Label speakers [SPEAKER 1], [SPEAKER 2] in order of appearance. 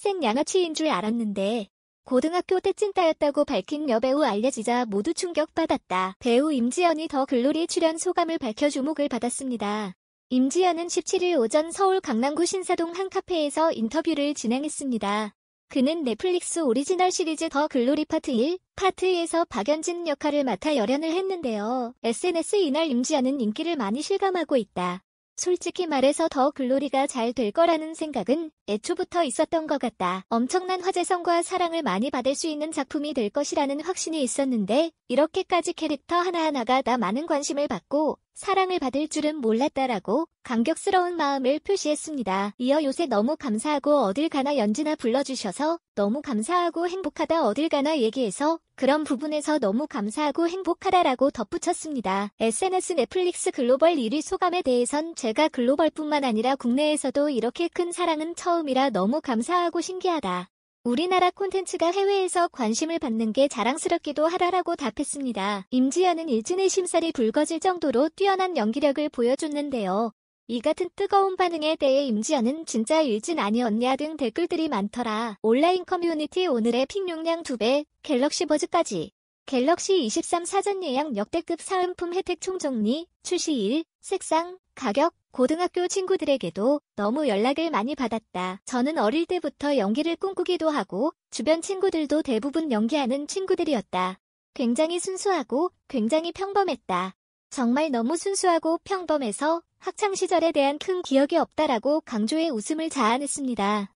[SPEAKER 1] 생양아치인 줄 알았는데 고등학교 때 찐따였다고 밝힌 여배우 알려지자 모두 충격받았다. 배우 임지연이 더 글로리 출연 소감을 밝혀 주목을 받았습니다. 임지연은 17일 오전 서울 강남구 신사동 한 카페에서 인터뷰를 진행했습니다. 그는 넷플릭스 오리지널 시리즈 더 글로리 파트 1, 파트 2에서 박연진 역할을 맡아 열연을 했는데요. SNS 이날 임지연은 인기를 많이 실감하고 있다. 솔직히 말해서 더 글로리가 잘 될 거라는 생각은 애초부터 있었던 것 같다. 엄청난 화제성과 사랑을 많이 받을 수 있는 작품이 될 것이라는 확신이 있었는데 이렇게까지 캐릭터 하나하나가 다 많은 관심을 받고 사랑을 받을 줄은 몰랐다라고 감격스러운 마음을 표시했습니다. 이어 요새 너무 감사하고 어딜 가나 연지나 불러주셔서 너무 감사하고 행복하다 어딜 가나 얘기해서 그런 부분에서 너무 감사하고 행복하다라고 덧붙였습니다. SNS 넷플릭스 글로벌 1위 소감에 대해선 제가 글로벌뿐만 아니라 국내에서도 이렇게 큰 사랑은 처음이라 너무 감사하고 신기하다. 우리나라 콘텐츠가 해외에서 관심을 받는 게 자랑스럽기도 하다라고 답했습니다. 임지연은 일진의 심사를 불거질 정도로 뛰어난 연기력을 보여줬는데요. 이 같은 뜨거운 반응에 대해 임지연은 진짜 일진 아니었냐 등 댓글들이 많더라. 온라인 커뮤니티 오늘의 핑용량 2배, 갤럭시 버즈까지. 갤럭시 23 사전 예약 역대급 사은품 혜택 총정리, 출시일, 색상, 가격, 고등학교 친구들에게도 너무 연락을 많이 받았다. 저는 어릴 때부터 연기를 꿈꾸기도 하고 주변 친구들도 대부분 연기하는 친구들이었다. 굉장히 순수하고 굉장히 평범했다. 정말 너무 순수하고 평범해서 학창시절에 대한 큰 기억이 없다라고 강조의 웃음을 자아냈습니다.